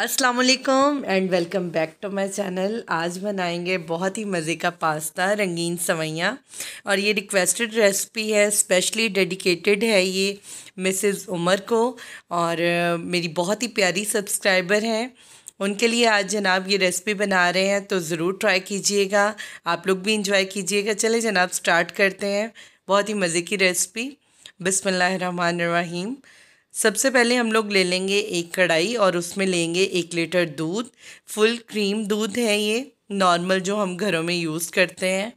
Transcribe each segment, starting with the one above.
अस्सलाम वालेकुम and welcome back to my channel आज बनाएंगे बहुत ही मज़े का पास्ता रंगीन सवैयाँ और ये रिक्वेस्टेड रेसिपी है स्पेशली डेडिकेटेड है ये मिसेस उमर को और uh, मेरी बहुत ही प्यारी सब्सक्राइबर हैं उनके लिए आज जनाब ये रेसिपी बना रहे हैं तो ज़रूर ट्राई कीजिएगा आप लोग भी इंजॉय कीजिएगा चले जनाब स्टार्ट करते हैं बहुत ही मज़े की रेसिपी बसमिल्लर सबसे पहले हम लोग ले लेंगे एक कढ़ाई और उसमें लेंगे एक लीटर दूध फुल क्रीम दूध है ये नॉर्मल जो हम घरों में यूज़ करते हैं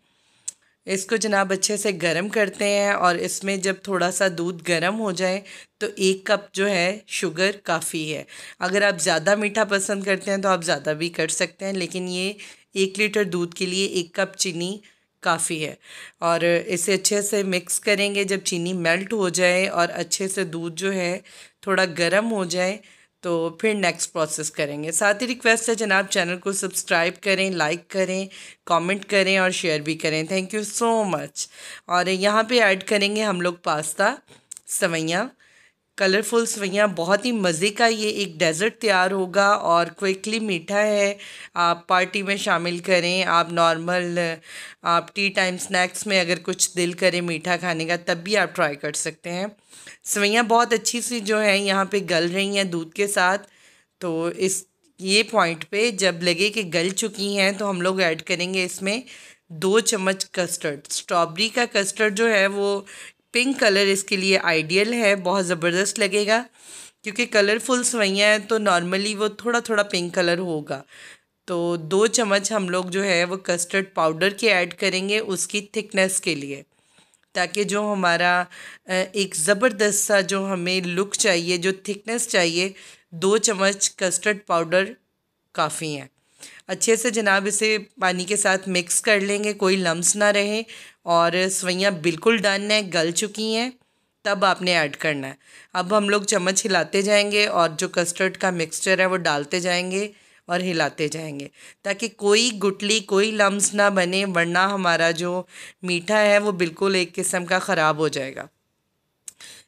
इसको जनाब अच्छे से गर्म करते हैं और इसमें जब थोड़ा सा दूध गर्म हो जाए तो एक कप जो है शुगर काफ़ी है अगर आप ज़्यादा मीठा पसंद करते हैं तो आप ज़्यादा भी कर सकते हैं लेकिन ये एक लीटर दूध के लिए एक कप चीनी काफ़ी है और इसे अच्छे से मिक्स करेंगे जब चीनी मेल्ट हो जाए और अच्छे से दूध जो है थोड़ा गर्म हो जाए तो फिर नेक्स्ट प्रोसेस करेंगे साथ ही रिक्वेस्ट है जनाब चैनल को सब्सक्राइब करें लाइक करें कमेंट करें और शेयर भी करें थैंक यू सो मच और यहाँ पे ऐड करेंगे हम लोग पास्ता सवैयाँ कलरफुल सवैयाँ बहुत ही मज़े का ये एक डेज़र्ट तैयार होगा और क्विकली मीठा है आप पार्टी में शामिल करें आप नॉर्मल आप टी टाइम स्नैक्स में अगर कुछ दिल करें मीठा खाने का तब भी आप ट्राई कर सकते हैं सवैयाँ बहुत अच्छी सी जो है यहाँ पे गल रही हैं दूध के साथ तो इस ये पॉइंट पे जब लगे कि गल चुकी हैं तो हम लोग ऐड करेंगे इसमें दो चम्मच कस्टर्ड स्ट्रॉबेरी का कस्टर्ड जो है वो पिंक कलर इसके लिए आइडियल है बहुत ज़बरदस्त लगेगा क्योंकि कलरफुल सवैयाँ हैं तो नॉर्मली वो थोड़ा थोड़ा पिंक कलर होगा तो दो चम्मच हम लोग जो है वो कस्टर्ड पाउडर के ऐड करेंगे उसकी थिकनेस के लिए ताकि जो हमारा एक ज़बरदस्त सा जो हमें लुक चाहिए जो थिकनेस चाहिए दो चम्मच कस्टर्ड पाउडर काफ़ी है अच्छे से जनाब इसे पानी के साथ मिक्स कर लेंगे कोई लम्स ना रहे और सवैयाँ बिल्कुल डन है गल चुकी हैं तब आपने ऐड करना है अब हम लोग चम्मच हिलाते जाएंगे और जो कस्टर्ड का मिक्सचर है वो डालते जाएंगे और हिलाते जाएंगे ताकि कोई गुटली कोई लम्स ना बने वरना हमारा जो मीठा है वो बिल्कुल एक किस्म का ख़राब हो जाएगा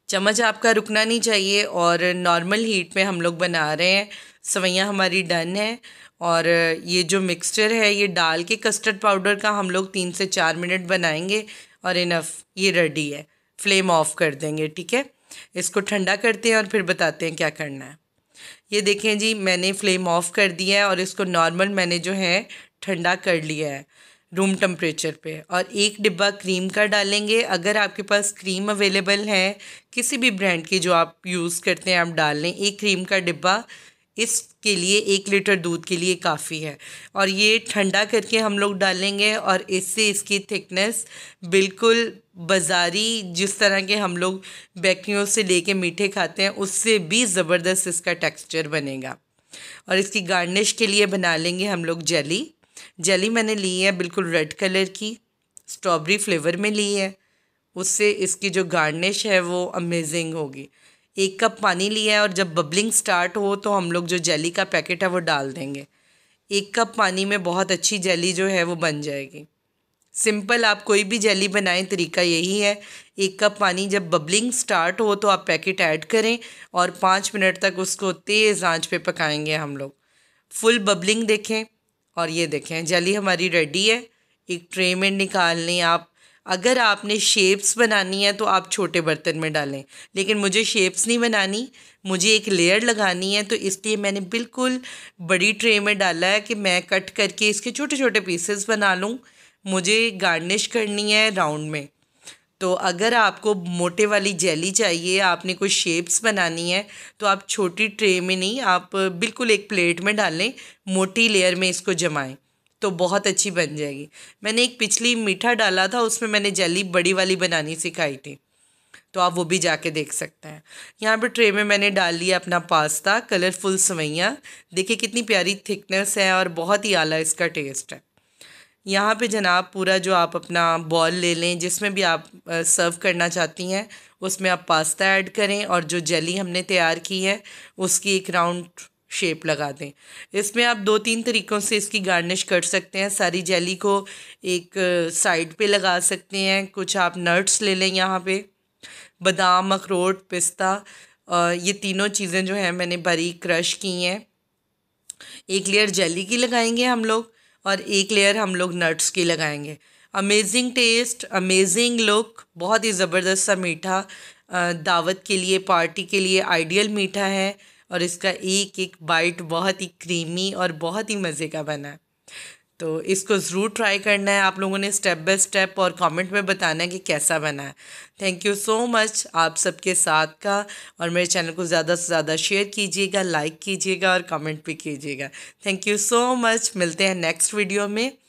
चम्मच आपका रुकना नहीं चाहिए और नॉर्मल हीट में हम लोग बना रहे हैं सवैयाँ हमारी डन है और ये जो मिक्सचर है ये डाल के कस्टर्ड पाउडर का हम लोग तीन से चार मिनट बनाएंगे और इनफ ये रेडी है फ्लेम ऑफ कर देंगे ठीक है इसको ठंडा करते हैं और फिर बताते हैं क्या करना है ये देखें जी मैंने फ्लेम ऑफ कर दिया है और इसको नॉर्मल मैंने जो है ठंडा कर लिया है रूम टम्परेचर पे और एक डिब्बा क्रीम का डालेंगे अगर आपके पास क्रीम अवेलेबल है किसी भी ब्रांड की जो आप यूज़ करते हैं आप डाल लें एक क्रीम का डिब्बा इसके लिए एक लीटर दूध के लिए काफ़ी है और ये ठंडा करके हम लोग डालेंगे और इससे इसकी थिकनेस बिल्कुल बाज़ारी जिस तरह के हम लोग बेकरियों से लेके मीठे खाते हैं उससे भी ज़बरदस्त इसका टेक्सचर बनेगा और इसकी गार्निश के लिए बना लेंगे हम लोग जेली जली मैंने ली है बिल्कुल रेड कलर की स्ट्रॉबेरी फ्लेवर में ली है उससे इसकी जो गार्निश है वो अमेजिंग होगी एक कप पानी लिया है और जब बबलिंग स्टार्ट हो तो हम लोग जो जेली का पैकेट है वो डाल देंगे एक कप पानी में बहुत अच्छी जेली जो है वो बन जाएगी सिंपल आप कोई भी जेली बनाएं तरीका यही है एक कप पानी जब बबलिंग स्टार्ट हो तो आप पैकेट ऐड करें और पाँच मिनट तक उसको तेज़ आंच पे पकाएंगे हम लोग फुल बबलिंग देखें और ये देखें जली हमारी रेडी है एक ट्रे में निकाल लें आप अगर आपने शेप्स बनानी है तो आप छोटे बर्तन में डालें लेकिन मुझे शेप्स नहीं बनानी मुझे एक लेयर लगानी है तो इसलिए मैंने बिल्कुल बड़ी ट्रे में डाला है कि मैं कट करके इसके छोटे छोटे पीसेस बना लूँ मुझे गार्निश करनी है राउंड में तो अगर आपको मोटे वाली जेली चाहिए आपने कोई शेप्स बनानी है तो आप छोटी ट्रे में नहीं आप बिल्कुल एक प्लेट में डाल लें मोटी लेयर में इसको जमाएं तो बहुत अच्छी बन जाएगी मैंने एक पिछली मीठा डाला था उसमें मैंने जेली बड़ी वाली बनानी सिखाई थी तो आप वो भी जाके देख सकते हैं यहाँ पर ट्रे में मैंने डाल लिया अपना पास्ता कलरफुल सवैयाँ देखिए कितनी प्यारी थिकनेस है और बहुत ही आला इसका टेस्ट है यहाँ पे जनाब पूरा जो आप अपना बॉल ले लें जिसमें भी आप सर्व करना चाहती हैं उसमें आप पास्ता ऐड करें और जो जेली हमने तैयार की है उसकी एक राउंड शेप लगा दें इसमें आप दो तीन तरीक़ों से इसकी गार्निश कर सकते हैं सारी जेली को एक साइड पे लगा सकते हैं कुछ आप नट्स ले लें यहाँ पे बादाम अखरोट पिस्ता ये तीनों चीज़ें जो हैं मैंने बारीक क्रश की हैं एक लेयर जेली की लगाएंगे हम लोग और एक लेयर हम लोग नट्स की लगाएंगे अमेजिंग टेस्ट अमेजिंग लुक बहुत ही ज़बरदस्त सा मीठा दावत के लिए पार्टी के लिए आइडियल मीठा है और इसका एक एक बाइट बहुत ही क्रीमी और बहुत ही मज़े का बना है तो इसको ज़रूर ट्राई करना है आप लोगों ने स्टेप बाय स्टेप और कमेंट में बताना है कि कैसा बना है थैंक यू सो मच आप सबके साथ का और मेरे चैनल को ज़्यादा से ज़्यादा शेयर कीजिएगा लाइक कीजिएगा और कमेंट भी कीजिएगा थैंक यू सो मच मिलते हैं नेक्स्ट वीडियो में